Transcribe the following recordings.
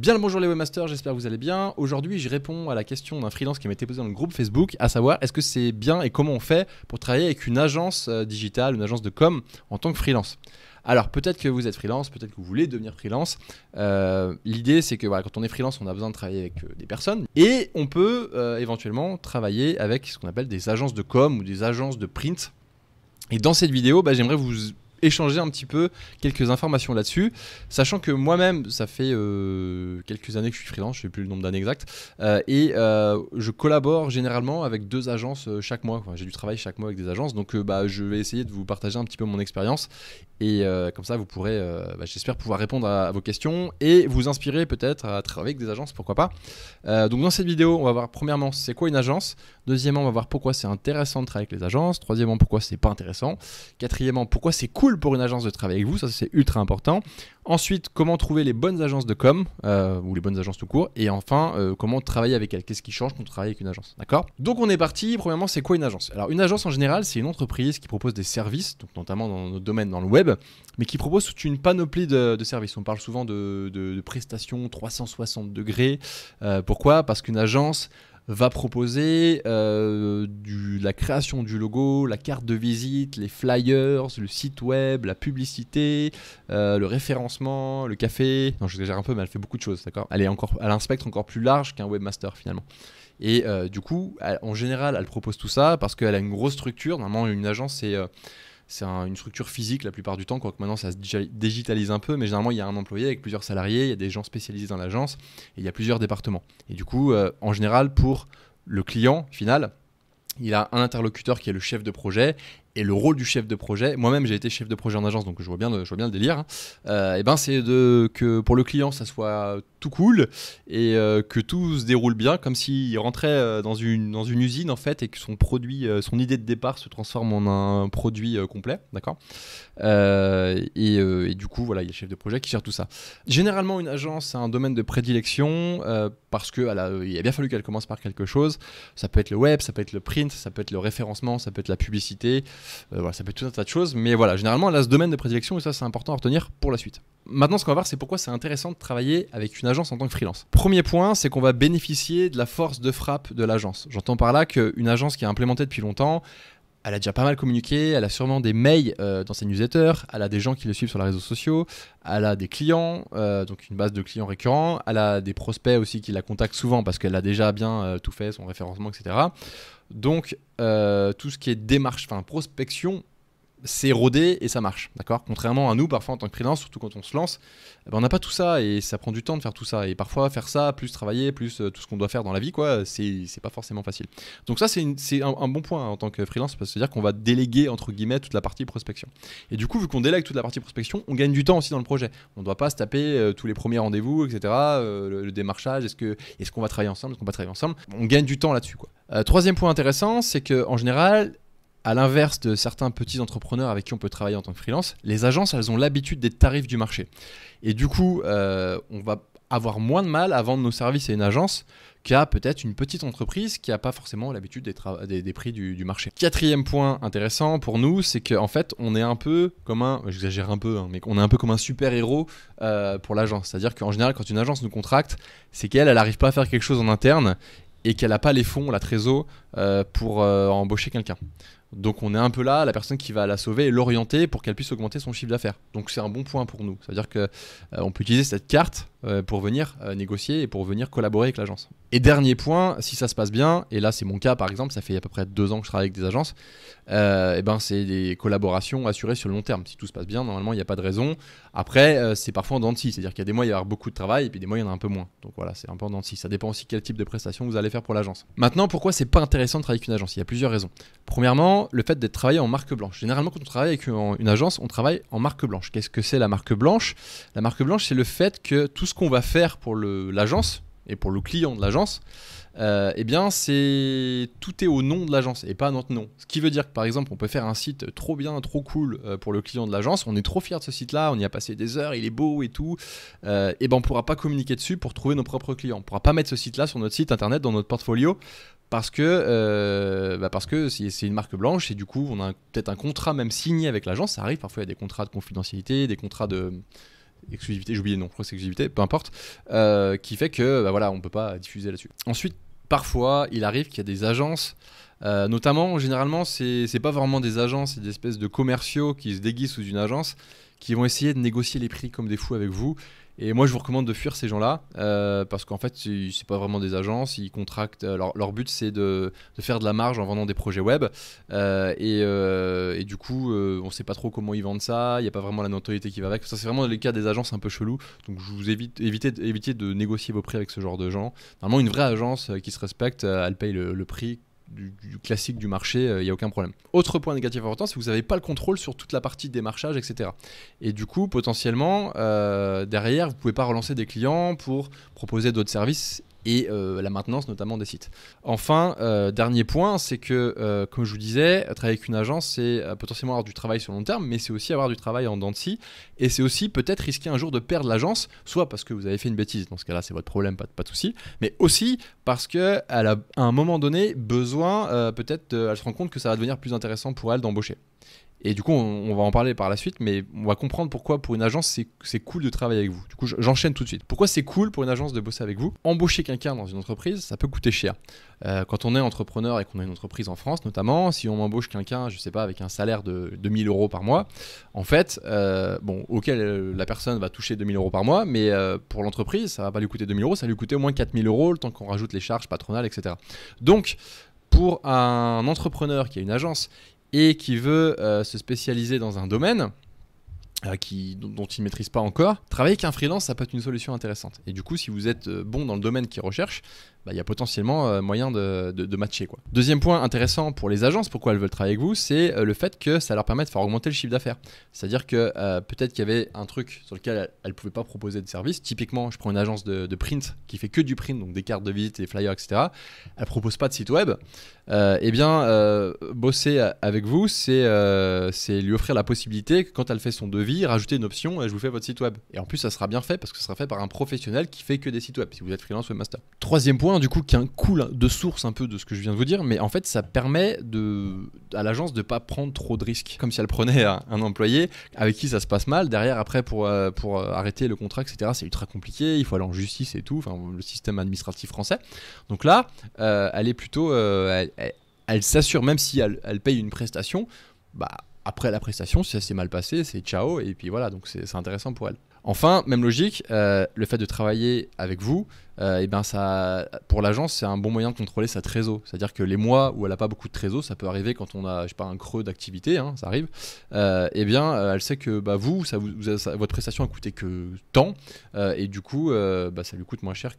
Bien le bonjour les webmasters, j'espère que vous allez bien. Aujourd'hui, je réponds à la question d'un freelance qui m'a été posée dans le groupe Facebook, à savoir est-ce que c'est bien et comment on fait pour travailler avec une agence euh, digitale, une agence de com en tant que freelance alors peut-être que vous êtes freelance, peut-être que vous voulez devenir freelance. Euh, l'idée c'est que quand on est freelance, on a besoin de travailler avec euh, des personnes et on peut éventuellement travailler avec ce qu'on appelle des agences de com ou des agences de print. Et dans cette vidéo, bah, j'aimerais vous échanger un petit peu quelques informations là-dessus. Sachant que moi-même, ça fait euh, quelques années que je suis freelance, je ne sais plus le nombre d'années exactes, euh, et euh, je collabore généralement avec deux agences chaque mois. J'ai du travail chaque mois avec des agences, donc bah, je vais essayer de vous partager un petit peu mon expérience, et comme ça, vous pourrez, bah, j'espère pouvoir répondre à, vos questions et vous inspirer peut-être à travailler avec des agences, pourquoi pas. donc dans cette vidéo, on va voir premièrement c'est quoi une agence, Deuxièmement, on va voir pourquoi c'est intéressant de travailler avec les agences. Troisièmement, pourquoi c'est pas intéressant. Quatrièmement, pourquoi c'est cool pour une agence de travailler avec vous. Ça, c'est ultra important. Ensuite, comment trouver les bonnes agences de com euh, ou les bonnes agences tout court. Et enfin, euh, comment travailler avec elles. Qu'est-ce qui change quand on travaille avec une agence D'accord Donc, on est parti. Premièrement, c'est quoi une agence Alors, une agence en général, c'est une entreprise qui propose des services, donc notamment dans notre domaine, dans le web, mais qui propose toute une panoplie de, services. On parle souvent de, prestations 360 degrés. Euh, pourquoi Parce qu'une agence va proposer euh, du, la création du logo, la carte de visite, les flyers, le site web, la publicité, euh, le référencement, le café. Non, je gère un peu, mais elle fait beaucoup de choses, d'accord Elle est encore, elle a encore plus large qu'un webmaster finalement. Et euh, du coup, en général, elle propose tout ça parce qu'elle a une grosse structure. Normalement, une agence, c'est c'est une structure physique la plupart du temps, quoique maintenant ça se digitalise un peu, mais généralement il y a un employé avec plusieurs salariés, il y a des gens spécialisés dans l'agence, et il y a plusieurs départements. Et du coup, euh, en général, pour le client final, il a un interlocuteur qui est le chef de projet et le rôle du chef de projet, moi-même j'ai été chef de projet en agence, donc je vois bien le, je vois bien le délire, et hein. euh, eh ben c'est de que pour le client ça soit tout cool et euh, que tout se déroule bien, comme s'il rentrait euh, dans une, dans une usine en fait et que son produit, son idée de départ se transforme en un produit complet, d'accord et, du coup voilà, il y a le chef de projet qui gère tout ça. Généralement une agence a un domaine de prédilection parce qu'il a bien fallu qu'elle commence par quelque chose. Ça peut être le web, ça peut être le print, ça peut être le référencement, ça peut être la publicité. Euh, voilà, ça peut être tout un tas de choses, mais voilà, généralement, elle a ce domaine de prédilection et ça, c'est important à retenir pour la suite. Maintenant, ce qu'on va voir, c'est pourquoi c'est intéressant de travailler avec une agence en tant que freelance. Premier point, c'est qu'on va bénéficier de la force de frappe de l'agence. J'entends par là qu'une agence qui est implémenté depuis longtemps, elle a déjà pas mal communiqué, elle a sûrement des mails euh, dans ses newsletters, elle a des gens qui le suivent sur les réseaux sociaux, elle a des clients, euh, donc une base de clients récurrents, elle a des prospects aussi qui la contactent souvent parce qu'elle a déjà bien tout fait, son référencement, etc. Donc, euh, tout ce qui est démarche, enfin prospection, c'est rodé et ça marche, d'accord Contrairement à nous, parfois en tant que freelance, surtout quand on se lance, eh ben, on n'a pas tout ça et ça prend du temps de faire tout ça. Et parfois, faire ça, plus travailler, plus euh, tout ce qu'on doit faire dans la vie, quoi, c'est pas forcément facile. Donc, ça, c'est un, bon point hein, en tant que freelance, parce que c'est-à-dire qu'on va déléguer, entre guillemets, toute la partie prospection. Et du coup, vu qu'on délègue toute la partie prospection, on gagne du temps aussi dans le projet. On ne doit pas se taper euh, tous les premiers rendez-vous, etc., euh, le, démarchage, est-ce qu'on est va travailler ensemble, est-ce qu'on va travailler ensemble On gagne du temps là-dessus, quoi. troisième point intéressant, c'est qu'en général, à l'inverse de certains petits entrepreneurs avec qui on peut travailler en tant que freelance, les agences, elles ont l'habitude des tarifs du marché. Et du coup, euh, on va avoir moins de mal à vendre nos services à une agence qu'à peut-être une petite entreprise qui n'a pas forcément l'habitude des, prix du, marché. Quatrième point intéressant pour nous, c'est qu'en fait, on est un peu comme un, j'exagère un peu, hein, mais on est un peu comme un super-héros euh, pour l'agence. C'est-à-dire qu'en général, quand une agence nous contracte, c'est qu'elle, elle n'arrive pas à faire quelque chose en interne et qu'elle n'a pas les fonds, la trésor euh, pour euh, embaucher quelqu'un. Donc on est un peu là, la personne qui va la sauver et l'orienter pour qu'elle puisse augmenter son chiffre d'affaires. Donc c'est un bon point pour nous. C'est-à-dire qu'on euh, on peut utiliser cette carte pour venir négocier et pour venir collaborer avec l'agence. Et dernier point, si ça se passe bien, et là c'est mon cas par exemple, ça fait à peu près deux ans que je travaille avec des agences, et eh ben c'est des collaborations assurées sur le long terme. Si tout se passe bien, normalement il n'y a pas de raison. Après, c'est parfois en dents c'est-à-dire qu'il y a des mois il y a beaucoup de travail et puis des mois il y en a un peu moins. Donc voilà, c'est un peu en dents Ça dépend aussi quel type de prestation vous allez faire pour l'agence. Maintenant, pourquoi c'est pas intéressant intéressant de travailler avec une agence. Il y a plusieurs raisons. Premièrement, le fait d'être travaillé en marque blanche. Généralement, quand on travaille avec une, agence, on travaille en marque blanche. Qu'est-ce que c'est la marque blanche La marque blanche, c'est le fait que tout ce qu'on va faire pour l'agence et pour le client de l'agence, euh, eh bien, c'est tout est au nom de l'agence et pas notre nom. Ce qui veut dire que par exemple, on peut faire un site trop bien, trop cool euh, pour le client de l'agence. On est trop fier de ce site-là, on y a passé des heures, il est beau et tout. Euh, et eh ben, on pourra pas communiquer dessus pour trouver nos propres clients. On pourra pas mettre ce site-là sur notre site internet, dans notre portfolio, parce que euh, bah parce que c'est une marque blanche et du coup on a peut-être un contrat même signé avec l'agence. Ça arrive parfois il y a des contrats de confidentialité, des contrats de exclusivité, j'ai oublié le nom, je crois c'est exclusivité, peu importe, euh, qui fait que bah voilà on peut pas diffuser là-dessus. Ensuite parfois il arrive qu'il y a des agences euh, notamment, généralement, c'est pas vraiment des agences, c'est des espèces de commerciaux qui se déguisent sous une agence, qui vont essayer de négocier les prix comme des fous avec vous, et moi, je vous recommande de fuir ces gens-là euh, parce qu'en fait, c'est pas vraiment des agences. Ils contractent. Euh, leur, leur but, c'est de, faire de la marge en vendant des projets web. Euh, et, du coup, on sait pas trop comment ils vendent ça. Il n'y a pas vraiment la notoriété qui va avec. Ça, c'est vraiment les cas des agences un peu chelou. Donc, je vous évite, évitez, évitez de négocier vos prix avec ce genre de gens. Normalement, une vraie agence qui se respecte, elle paye le, le prix du, classique du marché, il euh, n'y a aucun problème. Autre point négatif important, c'est que vous n'avez pas le contrôle sur toute la partie démarchage, etc. Et du coup, potentiellement, euh, derrière, vous ne pouvez pas relancer des clients pour proposer d'autres services et euh, la maintenance notamment des sites. Enfin, euh, dernier point, c'est que, euh, comme je vous disais, travailler avec une agence, c'est potentiellement avoir du travail sur long terme, mais c'est aussi avoir du travail en dents de scie, et c'est aussi peut-être risquer un jour de perdre l'agence, soit parce que vous avez fait une bêtise, dans ce cas-là c'est votre problème, pas, pas de souci, mais aussi parce qu'elle a à un moment donné besoin, peut-être, elle se rend compte que ça va devenir plus intéressant pour elle d'embaucher. Et du coup, on, va en parler par la suite, mais on va comprendre pourquoi pour une agence, c'est cool de travailler avec vous. Du coup, j'enchaîne tout de suite. Pourquoi c'est cool pour une agence de bosser avec vous Embaucher quelqu'un dans une entreprise, ça peut coûter cher. Euh, quand on est entrepreneur et qu'on a une entreprise en France, notamment, si on embauche quelqu'un, je sais pas, avec un salaire de 2000 euros par mois, en fait, euh, bon, auquel la personne va toucher 2000 euros par mois, mais euh, pour l'entreprise, ça va pas lui coûter 2000 euros, ça lui coûter au moins 4000 euros, le temps qu'on rajoute les charges patronales, etc. Donc, pour un entrepreneur qui a une agence, et qui veut euh, se spécialiser dans un domaine, euh, qui, dont ils ne maîtrisent pas encore, travailler avec un freelance, ça peut être une solution intéressante. Et du coup, si vous êtes euh, bon dans le domaine qu'ils recherchent, bah, il y a potentiellement euh, moyen de, matcher. Quoi. Deuxième point intéressant pour les agences, pourquoi elles veulent travailler avec vous, c'est le fait que ça leur permet de faire augmenter le chiffre d'affaires. C'est-à-dire que peut-être qu'il y avait un truc sur lequel elles ne pouvaient pas proposer de service. Typiquement, je prends une agence de, print qui fait que du print, donc des cartes de visite, des flyers, etc. Elle ne propose pas de site web. Euh, eh bien, bosser avec vous, c'est lui offrir la possibilité que quand elle fait son devis, rajouter une option et je vous fais votre site web. Et en plus, ça sera bien fait parce que ce sera fait par un professionnel qui fait que des sites web, si vous êtes freelance webmaster. Troisième point, du coup, qui est un cool de source un peu de ce que je viens de vous dire, mais en fait, ça permet de, à l'agence de ne pas prendre trop de risques. Comme si elle prenait un, employé avec qui ça se passe mal, derrière, après, pour, euh, pour euh, arrêter le contrat, etc., c'est ultra compliqué, il faut aller en justice et tout, enfin, le système administratif français. Donc là, euh, elle est plutôt. elle, s'assure, même si elle, elle paye une prestation, bah après la prestation, si ça s'est mal passé, c'est ciao, et puis voilà, donc c'est intéressant pour elle. Enfin, même logique, euh, le fait de travailler avec vous, et euh, eh ben ça, pour l'agence, c'est un bon moyen de contrôler sa trésor. C'est-à-dire que les mois où elle n'a pas beaucoup de trésor, ça peut arriver quand on a pas, un creux d'activité, hein, ça arrive, et euh, eh bien elle sait que bah, vous, ça vous votre prestation a coûté que tant, et du coup, bah, ça lui coûte moins cher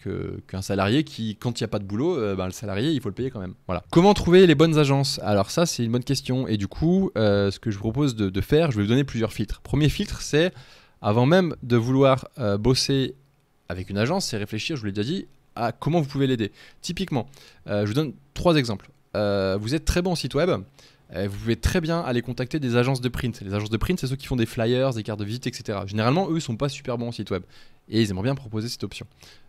qu'un salarié qui, quand il n'y a pas de boulot, bah, le salarié, il faut le payer quand même. Voilà. Comment trouver les bonnes agences Alors ça, c'est une bonne question, et du coup, ce que je vous propose de, de faire, je vais vous donner plusieurs filtres. Premier filtre, c'est... Avant même de vouloir euh, bosser avec une agence, c'est réfléchir, je vous l'ai déjà dit, à comment vous pouvez l'aider. Typiquement, euh, je vous donne trois exemples. Euh, vous êtes très bon en site web, vous pouvez très bien aller contacter des agences de print. Les agences de print, c'est ceux qui font des flyers, des cartes de visite, etc. Généralement, eux, ne sont pas super bons en site web. Et ils aimeraient bien proposer cette option.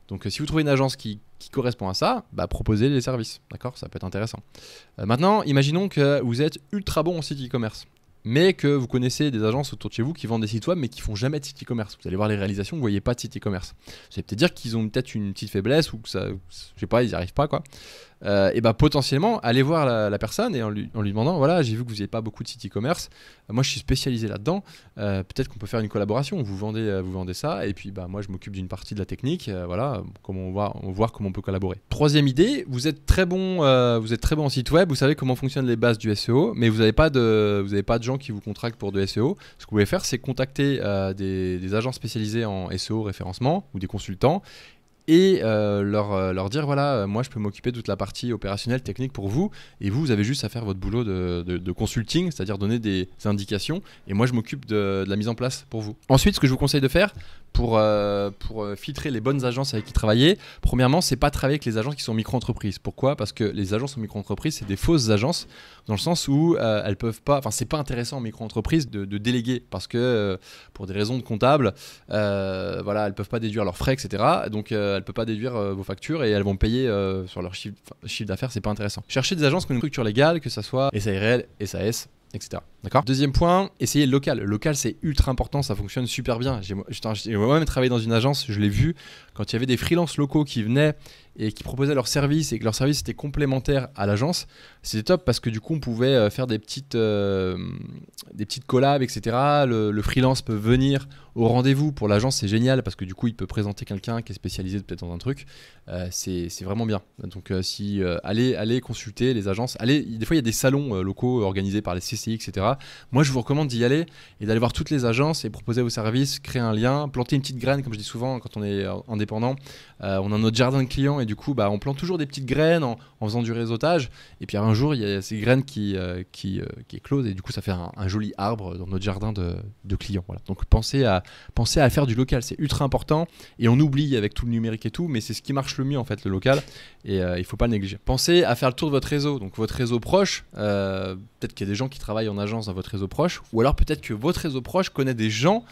Donc, si vous trouvez une agence qui, correspond à ça, bah, proposez les services. D'accord Ça peut être intéressant. maintenant, imaginons que vous êtes ultra bon en site e-commerce mais que vous connaissez des agences autour de chez vous qui vendent des sites web mais qui font jamais de site e-commerce. Vous allez voir les réalisations, vous voyez pas de site e-commerce. C'est peut-être dire qu'ils ont peut-être une petite faiblesse ou que ça, je sais pas, ils n'y arrivent pas quoi. Euh, et bah, potentiellement aller voir la, personne et en lui, demandant voilà, j'ai vu que vous n'avez pas beaucoup de sites e-commerce, euh, moi je suis spécialisé là-dedans, euh, peut-être qu'on peut faire une collaboration, vous vendez, vous vendez ça, et puis bah, moi je m'occupe d'une partie de la technique, voilà, comment on va, voir comment on peut collaborer. Troisième idée, vous êtes très bon, vous êtes très bon en site web, vous savez comment fonctionnent les bases du SEO, mais vous n'avez pas, de, vous pas de gens qui vous contractent pour de SEO. Ce que vous pouvez faire, c'est contacter des agents spécialisés en SEO référencement ou des consultants et euh, leur, euh, leur dire voilà, euh, moi je peux m'occuper de toute la partie opérationnelle, technique pour vous, et vous, vous avez juste à faire votre boulot de, de, consulting, c'est-à-dire donner des indications, et moi je m'occupe de, la mise en place pour vous. Ensuite, ce que je vous conseille de faire pour, pour filtrer les bonnes agences avec qui travailler, premièrement, c'est pas travailler avec les agences qui sont micro-entreprises. Pourquoi Parce que les agences en micro entreprises c'est des fausses agences, dans le sens où elles peuvent pas, enfin, c'est pas intéressant en micro-entreprise de, déléguer, parce que pour des raisons de comptable, voilà, elles peuvent pas déduire leurs frais, etc. Donc, euh, elle peut pas déduire euh, vos factures et elles vont payer euh, sur leur chiffre, d'affaires, d'affaires, c'est pas intéressant. Cherchez des agences qui ont une structure légale, que ce soit SARL, SAS, etc. Deuxième point, essayez le local. Le local, c'est ultra important, ça fonctionne super bien. J'ai moi-même travaillé dans une agence, je l'ai vu, quand il y avait des freelances locaux qui venaient et qui proposaient leurs services et que leurs services étaient complémentaires à l'agence, c'était top parce que du coup, on pouvait euh, faire des petites, euh, des petites collabs, etc. Le, freelance peut venir au rendez-vous. Pour l'agence, c'est génial parce que du coup, il peut présenter quelqu'un qui est spécialisé peut-être dans un truc. Euh, c'est vraiment bien. Donc, si allez, allez consulter les agences, allez, des fois, il y a des salons locaux organisés par les CCI, etc. Moi, je vous recommande d'y aller et d'aller voir toutes les agences et proposer vos services, créer un lien, planter une petite graine, comme je dis souvent quand on est euh, indépendant. Euh, on a notre jardin de clients et du coup, bah, on plante toujours des petites graines en, faisant du réseautage. Et puis un jour, il y a ces graines qui, euh, qui, qui éclosent et du coup, ça fait un, joli arbre dans notre jardin de, clients. Voilà. Donc pensez à, pensez à faire du local, c'est ultra important et on oublie avec tout le numérique et tout, mais c'est ce qui marche le mieux en fait, le local et il ne faut pas le négliger. Pensez à faire le tour de votre réseau, donc votre réseau proche. Peut-être qu'il y a des gens qui travaillent en agence à votre réseau proche, ou alors peut-être que votre réseau proche connaît des gens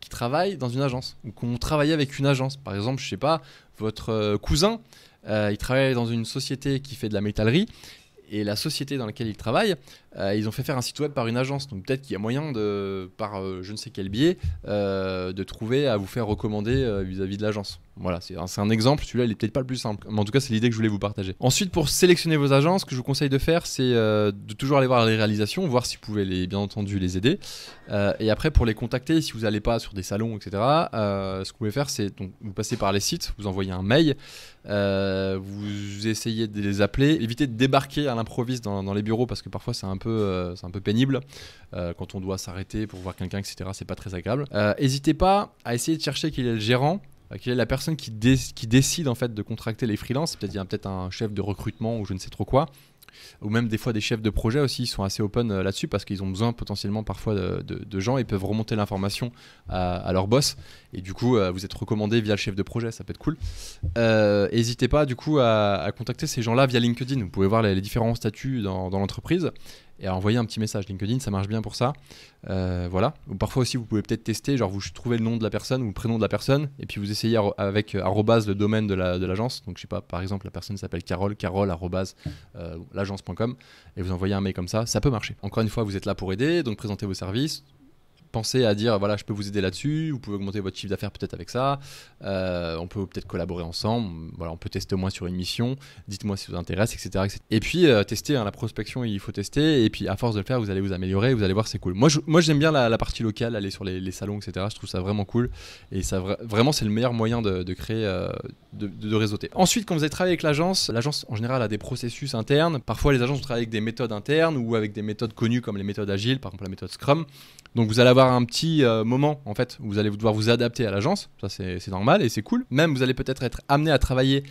qui travaillent dans une agence, ou qui ont travaillé avec une agence. Par exemple, je ne sais pas, votre euh, cousin, euh, il travaille dans une société qui fait de la métallerie, et la société dans laquelle il travaille, euh, ils ont fait faire un site web par une agence. Donc peut-être qu'il y a moyen de, par je ne sais quel biais, de trouver à vous faire recommander vis à -vis de l'agence. Voilà, c'est un, exemple, celui-là il est peut-être pas le plus simple, mais en tout cas c'est l'idée que je voulais vous partager. Ensuite, pour sélectionner vos agences, ce que je vous conseille de faire, c'est euh, de toujours aller voir les réalisations, voir si vous pouvez les, bien entendu les aider. Euh, et après, pour les contacter, si vous n'allez pas sur des salons, etc., euh, ce que vous pouvez faire, c'est vous passez par les sites, vous envoyez un mail, vous essayez de les appeler, évitez de débarquer à l'improviste dans, les bureaux parce que parfois c'est un, peu, un peu pénible quand on doit s'arrêter pour voir quelqu'un, etc., c'est pas très agréable. N'hésitez pas à essayer de chercher qui est le gérant euh, la personne qui, qui, décide en fait de contracter les freelances. c'est-à-dire peut-être un chef de recrutement ou je ne sais trop quoi ou même des fois des chefs de projet aussi ils sont assez open euh, là-dessus parce qu'ils ont besoin potentiellement parfois de, gens et peuvent remonter l'information à, leur boss et du coup euh, vous êtes recommandé via le chef de projet ça peut être cool euh, n'hésitez pas du coup à, contacter ces gens-là via LinkedIn vous pouvez voir les, différents statuts dans, l'entreprise et envoyer un petit message LinkedIn ça marche bien pour ça voilà ou parfois aussi vous pouvez peut-être tester genre vous trouvez le nom de la personne ou le prénom de la personne et puis vous essayez avec arrobase le domaine de l'agence la, donc je sais pas par exemple la personne s'appelle Carole Carole arrobase agence.com et vous envoyez un mail comme ça, ça peut marcher. Encore une fois, vous êtes là pour aider, donc présentez vos services, à dire voilà, je peux vous aider là-dessus, vous pouvez augmenter votre chiffre d'affaires peut-être avec ça, euh, on peut peut-être collaborer ensemble, voilà, on peut tester au moins sur une mission, dites-moi si vous intéresse, etc. Et puis euh, tester, hein, la prospection, il faut tester, et puis à force de le faire, vous allez vous améliorer, vous allez voir, c'est cool. Moi, moi j'aime bien la, partie locale, aller sur les, salons, etc. Je trouve ça vraiment cool, et ça vraiment, c'est le meilleur moyen de, créer, euh, de, réseauter. Ensuite, quand vous allez travailler avec l'agence, l'agence en général a des processus internes, parfois les agences travaillent avec des méthodes internes ou avec des méthodes connues comme les méthodes agiles, par exemple la méthode Scrum. Donc vous allez avoir un petit euh, moment en fait vous allez devoir vous adapter à l'agence. Ça c'est normal et c'est cool. Même vous allez peut-être être amené à travailler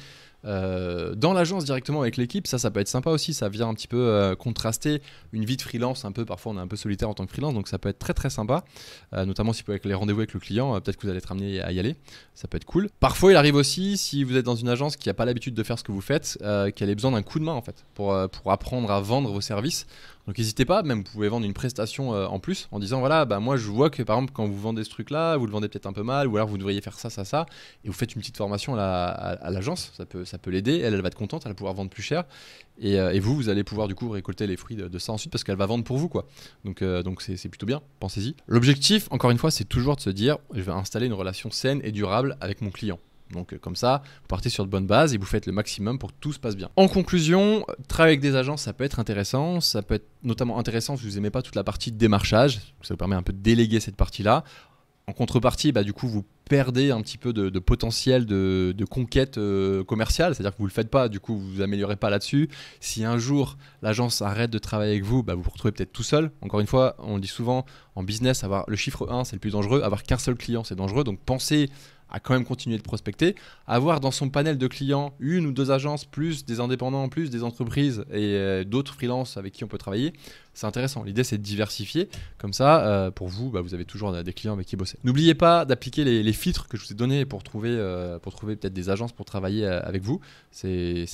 euh, dans l'agence directement avec l'équipe, ça, ça peut être sympa aussi. Ça vient un petit peu euh, contraster une vie de freelance un peu. Parfois, on est un peu solitaire en tant que freelance, donc ça peut être très très sympa. notamment si vous avez les rendez-vous avec le client, peut-être que vous allez être amené à y aller. Ça peut être cool. Parfois, il arrive aussi si vous êtes dans une agence qui n'a pas l'habitude de faire ce que vous faites, qu'elle ait besoin d'un coup de main en fait pour pour apprendre à vendre vos services. Donc n'hésitez pas, même vous pouvez vendre une prestation euh, en plus en disant voilà, bah moi je vois que par exemple quand vous vendez ce truc-là, vous le vendez peut-être un peu mal, ou alors vous devriez faire ça, ça, ça, et vous faites une petite formation à, l'agence, ça peut, ça peut l'aider, elle, elle va être contente, elle va pouvoir vendre plus cher, et, euh, vous, vous allez pouvoir du coup récolter les fruits de, ça ensuite parce qu'elle va vendre pour vous quoi. Donc euh, donc c'est plutôt bien, pensez-y. L'objectif, encore une fois, c'est toujours de se dire je vais installer une relation saine et durable avec mon client. Donc euh, comme ça, vous partez sur de bonnes bases et vous faites le maximum pour que tout se passe bien. En conclusion, travailler avec des agences, ça peut être intéressant. Ça peut être notamment intéressant si vous n'aimez pas toute la partie de démarchage. Ça vous permet un peu de déléguer cette partie-là. En contrepartie, bah, du coup, vous perdez un petit peu de, potentiel de, conquête euh, commerciale, c'est-à-dire que vous ne le faites pas, du coup vous vous améliorez pas là-dessus. Si un jour l'agence arrête de travailler avec vous, bah, vous vous retrouvez peut-être tout seul. Encore une fois, on dit souvent en business, avoir le chiffre 1 c'est le plus dangereux, avoir qu'un seul client c'est dangereux, donc pensez à quand même continuer de prospecter, avoir dans son panel de clients une ou deux agences, plus des indépendants, plus des entreprises et euh, d'autres freelances avec qui on peut travailler, c'est intéressant. L'idée, c'est de diversifier. Comme ça, euh, pour vous, bah, vous avez toujours euh, des clients avec qui bosser. N'oubliez pas d'appliquer les, filtres que je vous ai donnés pour trouver, euh, trouver peut-être des agences pour travailler avec vous. Ça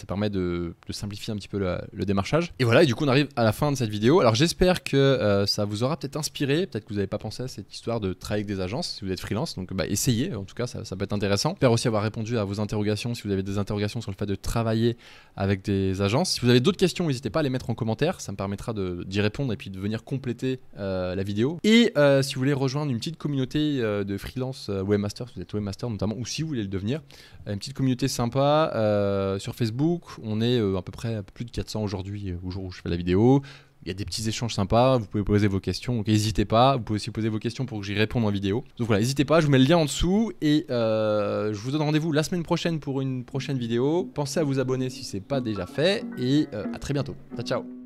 permet de, simplifier un petit peu le, démarchage. Et voilà, et du coup, on arrive à la fin de cette vidéo. Alors, j'espère que ça vous aura peut-être inspiré. Peut-être que vous n'avez pas pensé à cette histoire de travailler avec des agences si vous êtes freelance. Donc, bah, essayez. En tout cas, ça, ça peut être intéressant. J'espère aussi avoir répondu à vos interrogations si vous avez des interrogations sur le fait de travailler avec des agences. Si vous avez d'autres questions, n'hésitez pas à les mettre en commentaire. Ça me permettra d'y répondre et puis de venir compléter euh, la vidéo. Et euh, si vous voulez rejoindre une petite communauté euh, de freelance webmaster, si vous êtes webmaster notamment, ou si vous voulez le devenir, une petite communauté sympa sur Facebook. On est à peu près plus de 400 aujourd'hui, au jour où je fais la vidéo. Il y a des petits échanges sympas, vous pouvez poser vos questions, n'hésitez pas, vous pouvez aussi poser vos questions pour que j'y réponde en vidéo. Donc voilà, n'hésitez pas, je vous mets le lien en dessous et je vous donne rendez-vous la semaine prochaine pour une prochaine vidéo. Pensez à vous abonner si ce n'est pas déjà fait et à très bientôt. Ciao ciao